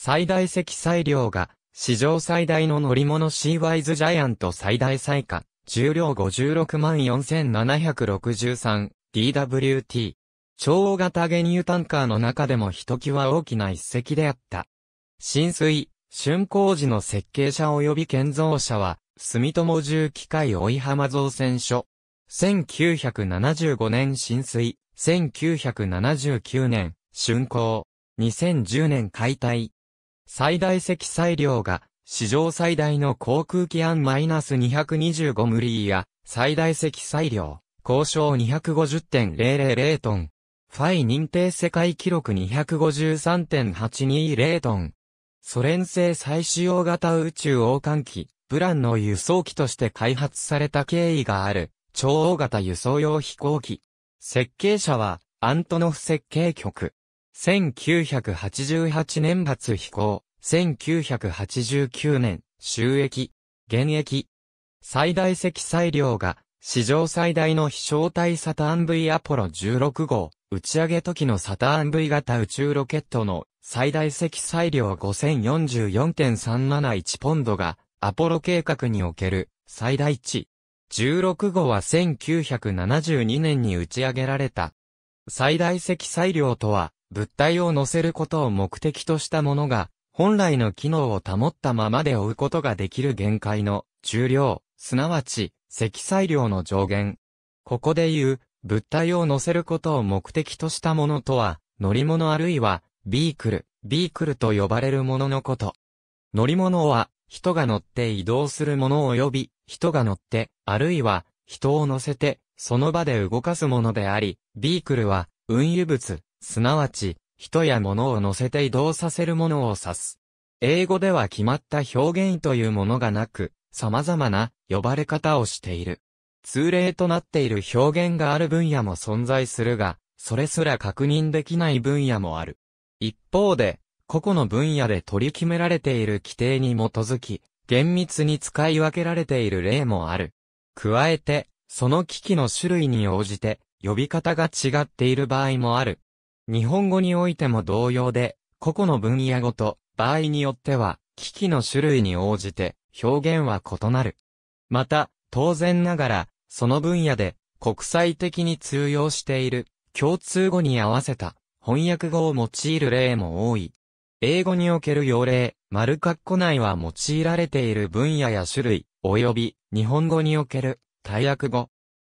最大積載量が、史上最大の乗り物シーワイズジャイアント最大最下、重量 564,763DWT。超大型原油タンカーの中でもひときわ大きな一石であった。浸水、竣工時の設計者及び建造者は、住友重機械追浜造船所。1975年浸水、1979年、竣工。2010年解体。最大積載量が、史上最大の航空機案 -225 リーや、最大積載量、交渉250.000トン。ファイ認定世界記録253.820トン。ソ連製再使用型宇宙王冠機、ブランの輸送機として開発された経緯がある、超大型輸送用飛行機。設計者は、アントノフ設計局。1988年発飛行、1989年、収益、現役。最大積載量が、史上最大の飛翔体サターン V アポロ16号、打ち上げ時のサターン V 型宇宙ロケットの最大積載量5044.371ポンドが、アポロ計画における最大値。16号は1972年に打ち上げられた。最大積載量とは、物体を乗せることを目的としたものが、本来の機能を保ったままで追うことができる限界の重量、すなわち積載量の上限。ここで言う、物体を乗せることを目的としたものとは、乗り物あるいは、ビークル、ビークルと呼ばれるもののこと。乗り物は、人が乗って移動するもの及び、人が乗って、あるいは、人を乗せて、その場で動かすものであり、ビークルは、運輸物、すなわち、人や物を乗せて移動させるものを指す。英語では決まった表現というものがなく、様々な呼ばれ方をしている。通例となっている表現がある分野も存在するが、それすら確認できない分野もある。一方で、個々の分野で取り決められている規定に基づき、厳密に使い分けられている例もある。加えて、その機器の種類に応じて、呼び方が違っている場合もある。日本語においても同様で、個々の分野ごと、場合によっては、機器の種類に応じて、表現は異なる。また、当然ながら、その分野で、国際的に通用している、共通語に合わせた、翻訳語を用いる例も多い。英語における用例、丸括弧内は用いられている分野や種類、及び、日本語における、大訳語。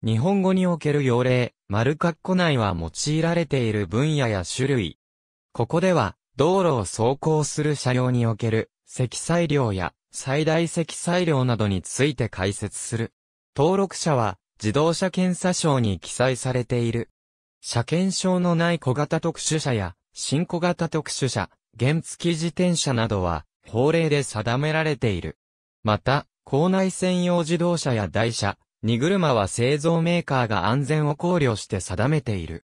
日本語における用例、丸括弧内は用いられている分野や種類。ここでは、道路を走行する車両における積載量や最大積載量などについて解説する。登録者は自動車検査証に記載されている。車検証のない小型特殊車や新小型特殊車、原付自転車などは法令で定められている。また、校内専用自動車や台車、荷車は製造メーカーが安全を考慮して定めている。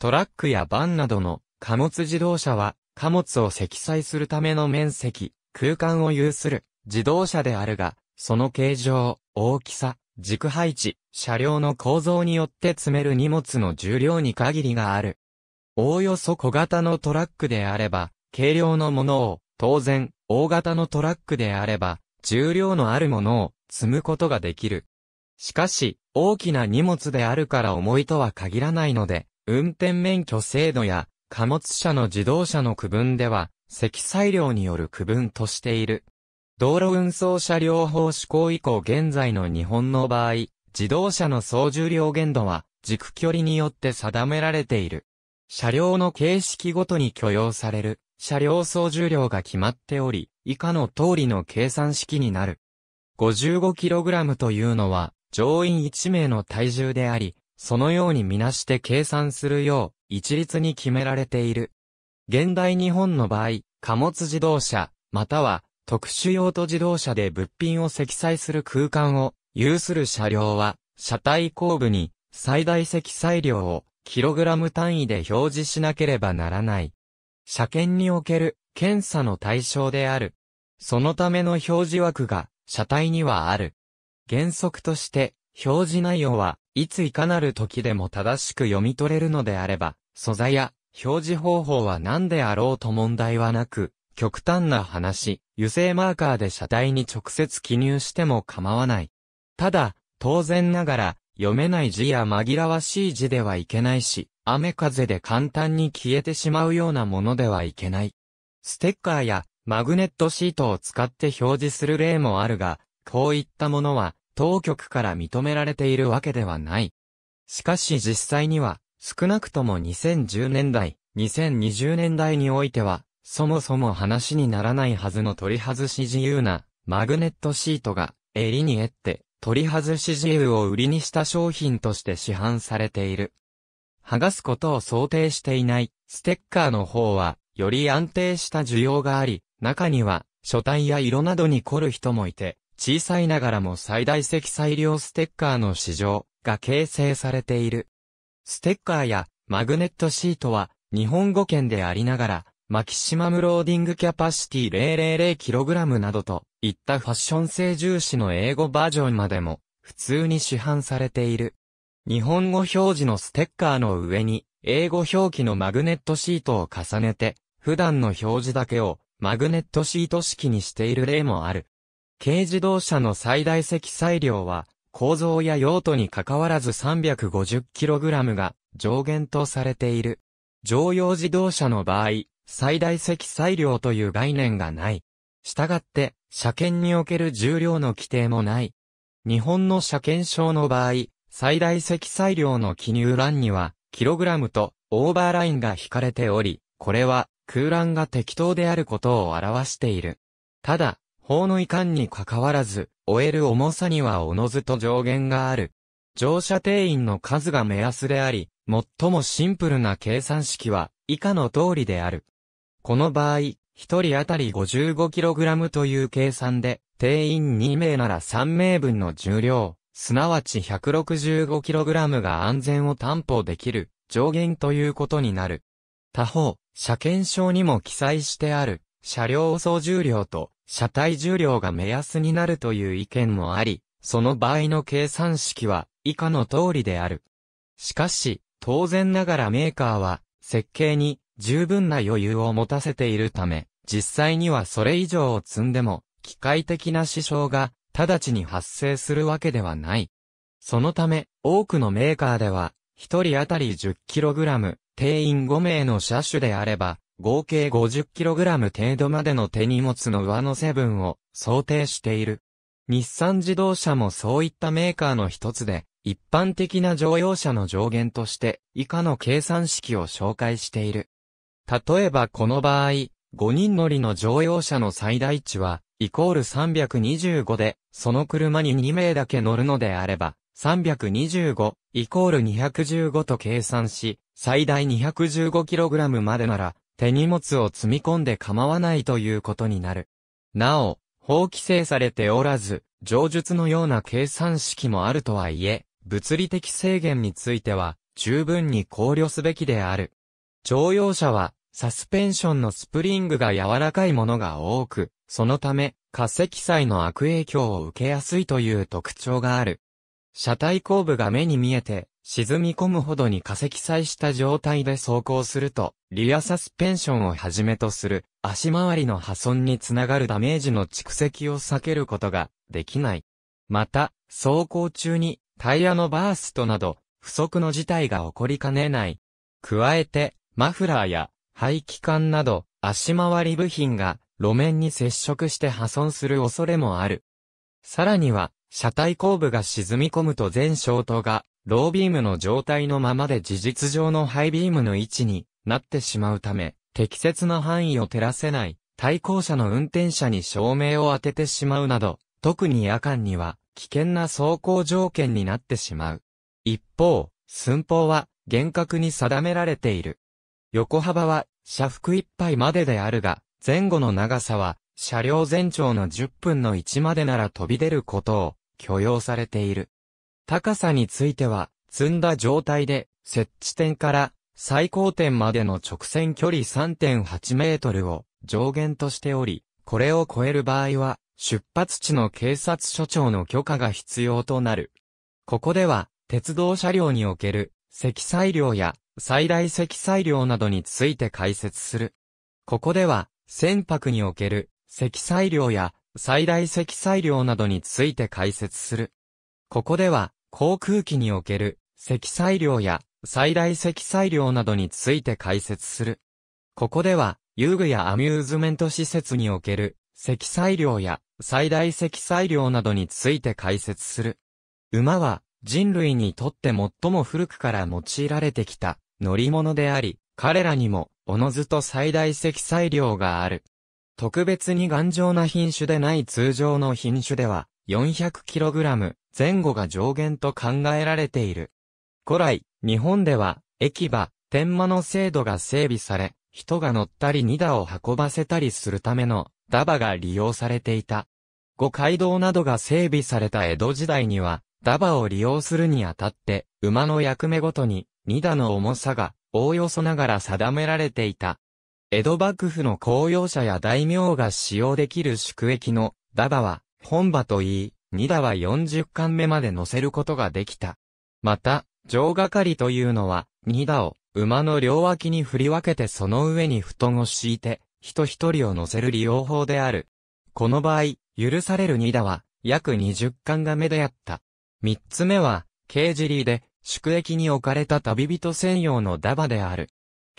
トラックやバンなどの貨物自動車は貨物を積載するための面積、空間を有する自動車であるが、その形状、大きさ、軸配置、車両の構造によって積める荷物の重量に限りがある。おおよそ小型のトラックであれば、軽量のものを、当然、大型のトラックであれば、重量のあるものを積むことができる。しかし、大きな荷物であるから重いとは限らないので、運転免許制度や、貨物車の自動車の区分では、積載量による区分としている。道路運送車両法施行以降現在の日本の場合、自動車の総重量限度は、軸距離によって定められている。車両の形式ごとに許容される、車両総重量が決まっており、以下の通りの計算式になる。55kg というのは、乗員1名の体重であり、そのようにみなして計算するよう、一律に決められている。現代日本の場合、貨物自動車、または特殊用途自動車で物品を積載する空間を有する車両は、車体後部に最大積載量をキログラム単位で表示しなければならない。車検における検査の対象である。そのための表示枠が車体にはある。原則として、表示内容はいついかなる時でも正しく読み取れるのであれば、素材や表示方法は何であろうと問題はなく、極端な話、油性マーカーで車体に直接記入しても構わない。ただ、当然ながら、読めない字や紛らわしい字ではいけないし、雨風で簡単に消えてしまうようなものではいけない。ステッカーやマグネットシートを使って表示する例もあるが、こういったものは当局から認められているわけではない。しかし実際には少なくとも2010年代、2020年代においてはそもそも話にならないはずの取り外し自由なマグネットシートが襟にえって取り外し自由を売りにした商品として市販されている。剥がすことを想定していないステッカーの方はより安定した需要があり、中には書体や色などに凝る人もいて、小さいながらも最大積載量ステッカーの市場が形成されている。ステッカーやマグネットシートは日本語圏でありながら、マキシマムローディングキャパシティ 000kg などといったファッション性重視の英語バージョンまでも普通に市販されている。日本語表示のステッカーの上に英語表記のマグネットシートを重ねて普段の表示だけをマグネットシート式にしている例もある。軽自動車の最大積載量は、構造や用途に関わらず 350kg が上限とされている。乗用自動車の場合、最大積載量という概念がない。したがって、車検における重量の規定もない。日本の車検証の場合、最大積載量の記入欄には、キログラムとオーバーラインが引かれており、これは空欄が適当であることを表している。ただ、法の遺憾に関わらず、終える重さにはおのずと上限がある。乗車定員の数が目安であり、最もシンプルな計算式は、以下の通りである。この場合、1人当たり 55kg という計算で、定員2名なら3名分の重量、すなわち 165kg が安全を担保できる、上限ということになる。他方、車検証にも記載してある、車両総重量と車体重量が目安になるという意見もあり、その場合の計算式は以下の通りである。しかし、当然ながらメーカーは設計に十分な余裕を持たせているため、実際にはそれ以上を積んでも機械的な支障が直ちに発生するわけではない。そのため、多くのメーカーでは、1人当たり 10kg、定員5名の車種であれば、合計 50kg 程度までの手荷物の上乗せ分を想定している。日産自動車もそういったメーカーの一つで、一般的な乗用車の上限として以下の計算式を紹介している。例えばこの場合、5人乗りの乗用車の最大値は、イコール325で、その車に2名だけ乗るのであれば、325イコール215と計算し、最大 215kg までなら、手荷物を積み込んで構わないということになる。なお、法規制されておらず、上述のような計算式もあるとはいえ、物理的制限については、十分に考慮すべきである。乗用車は、サスペンションのスプリングが柔らかいものが多く、そのため、化石祭の悪影響を受けやすいという特徴がある。車体後部が目に見えて、沈み込むほどに化石採した状態で走行すると、リアサスペンションをはじめとする足回りの破損につながるダメージの蓄積を避けることができない。また、走行中にタイヤのバーストなど不足の事態が起こりかねない。加えて、マフラーや排気管など足回り部品が路面に接触して破損する恐れもある。さらには、車体後部が沈み込むと全消灯がロービームの状態のままで事実上のハイビームの位置になってしまうため、適切な範囲を照らせない、対向車の運転者に照明を当ててしまうなど、特に夜間には危険な走行条件になってしまう。一方、寸法は厳格に定められている。横幅は車幅ぱ杯までであるが、前後の長さは車両全長の10分の1までなら飛び出ることを許容されている。高さについては、積んだ状態で、設置点から最高点までの直線距離3.8メートルを上限としており、これを超える場合は、出発地の警察署長の許可が必要となる。ここでは、鉄道車両における積載量や最大積載量などについて解説する。ここでは、船舶における積載量や最大積載量などについて解説する。ここでは、航空機における積載量や最大積載量などについて解説する。ここでは、遊具やアミューズメント施設における積載量や最大積載量などについて解説する。馬は人類にとって最も古くから用いられてきた乗り物であり、彼らにもおのずと最大積載量がある。特別に頑丈な品種でない通常の品種では、400kg 前後が上限と考えられている。古来、日本では、駅場、天間の制度が整備され、人が乗ったり荷打を運ばせたりするための、ダバが利用されていた。五街道などが整備された江戸時代には、ダバを利用するにあたって、馬の役目ごとに、荷打の重さが、おおよそながら定められていた。江戸幕府の公用車や大名が使用できる宿駅の、ダバは、本場といい、二打は四十巻目まで乗せることができた。また、上りというのは、二打を馬の両脇に振り分けてその上に布団を敷いて、人一人を乗せる利用法である。この場合、許される二打は、約二十巻が目であった。三つ目は、軽尻で、宿駅に置かれた旅人専用のダバである。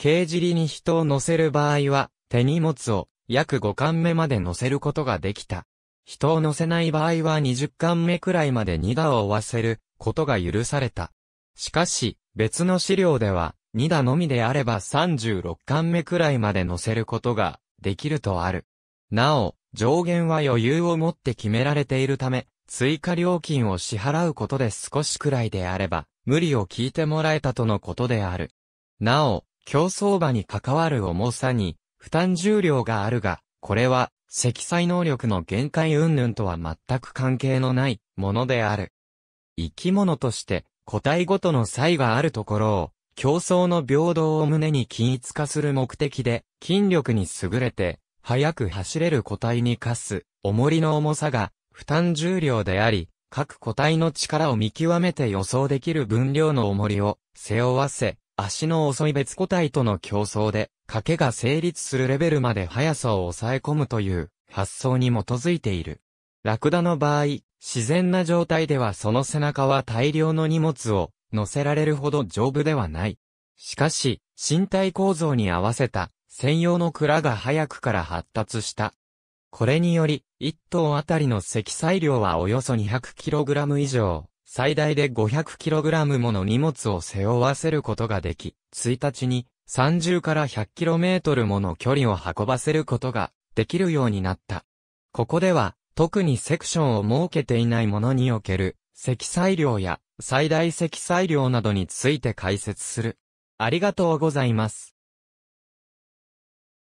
軽尻に人を乗せる場合は、手荷物を約5巻目まで乗せることができた。人を乗せない場合は20巻目くらいまで2打を追わせることが許された。しかし、別の資料では、2打のみであれば36巻目くらいまで乗せることができるとある。なお、上限は余裕を持って決められているため、追加料金を支払うことで少しくらいであれば、無理を聞いてもらえたとのことである。なお、競争場に関わる重さに、負担重量があるが、これは、積載能力の限界云々とは全く関係のないものである。生き物として個体ごとの差異があるところを競争の平等を胸に均一化する目的で筋力に優れて速く走れる個体に課す重りの重さが負担重量であり各個体の力を見極めて予想できる分量の重りを背負わせ足の遅い別個体との競争で、賭けが成立するレベルまで速さを抑え込むという発想に基づいている。ラクダの場合、自然な状態ではその背中は大量の荷物を乗せられるほど丈夫ではない。しかし、身体構造に合わせた専用の蔵が早くから発達した。これにより、1頭あたりの積載量はおよそ 200kg 以上。最大で 500kg もの荷物を背負わせることができ、1日に30から 100km もの距離を運ばせることができるようになった。ここでは、特にセクションを設けていないものにおける積載量や最大積載量などについて解説する。ありがとうございます。